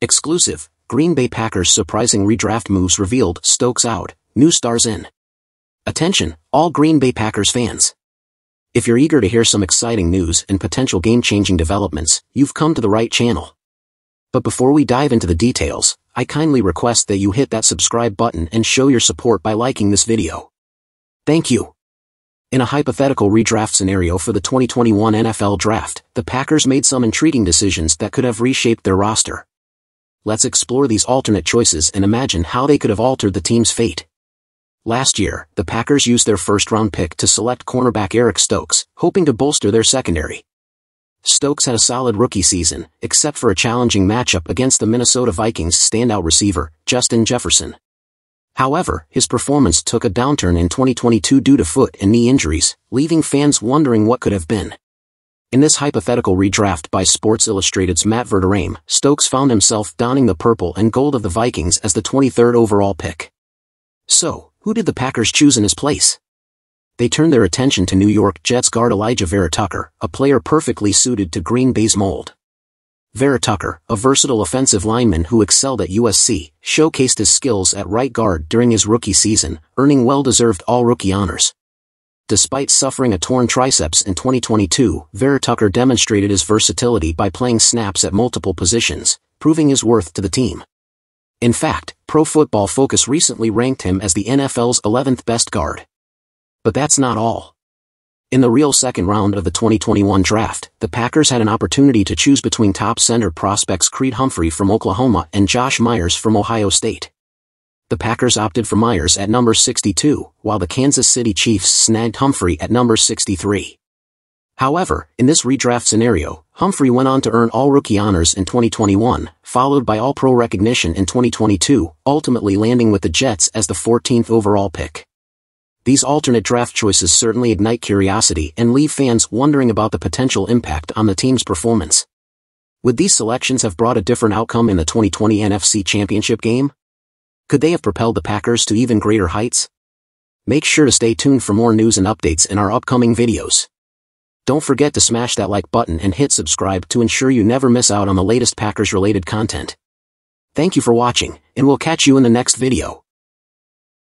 Exclusive, Green Bay Packers surprising redraft moves revealed, Stokes out, new stars in. Attention, all Green Bay Packers fans. If you're eager to hear some exciting news and potential game-changing developments, you've come to the right channel. But before we dive into the details, I kindly request that you hit that subscribe button and show your support by liking this video. Thank you. In a hypothetical redraft scenario for the 2021 NFL Draft, the Packers made some intriguing decisions that could have reshaped their roster let's explore these alternate choices and imagine how they could have altered the team's fate. Last year, the Packers used their first-round pick to select cornerback Eric Stokes, hoping to bolster their secondary. Stokes had a solid rookie season, except for a challenging matchup against the Minnesota Vikings standout receiver, Justin Jefferson. However, his performance took a downturn in 2022 due to foot and knee injuries, leaving fans wondering what could have been. In this hypothetical redraft by Sports Illustrated's Matt Verderame, Stokes found himself donning the purple and gold of the Vikings as the 23rd overall pick. So, who did the Packers choose in his place? They turned their attention to New York Jets guard Elijah Vera Tucker, a player perfectly suited to Green Bay's mold. Vera Tucker, a versatile offensive lineman who excelled at USC, showcased his skills at right guard during his rookie season, earning well-deserved all-rookie honors. Despite suffering a torn triceps in 2022, Vera Tucker demonstrated his versatility by playing snaps at multiple positions, proving his worth to the team. In fact, Pro Football Focus recently ranked him as the NFL's 11th best guard. But that's not all. In the real second round of the 2021 draft, the Packers had an opportunity to choose between top center prospects Creed Humphrey from Oklahoma and Josh Myers from Ohio State the Packers opted for Myers at number 62, while the Kansas City Chiefs snagged Humphrey at number 63. However, in this redraft scenario, Humphrey went on to earn all-rookie honors in 2021, followed by all-pro recognition in 2022, ultimately landing with the Jets as the 14th overall pick. These alternate draft choices certainly ignite curiosity and leave fans wondering about the potential impact on the team's performance. Would these selections have brought a different outcome in the 2020 NFC Championship game? Could they have propelled the Packers to even greater heights? Make sure to stay tuned for more news and updates in our upcoming videos. Don't forget to smash that like button and hit subscribe to ensure you never miss out on the latest Packers-related content. Thank you for watching, and we'll catch you in the next video.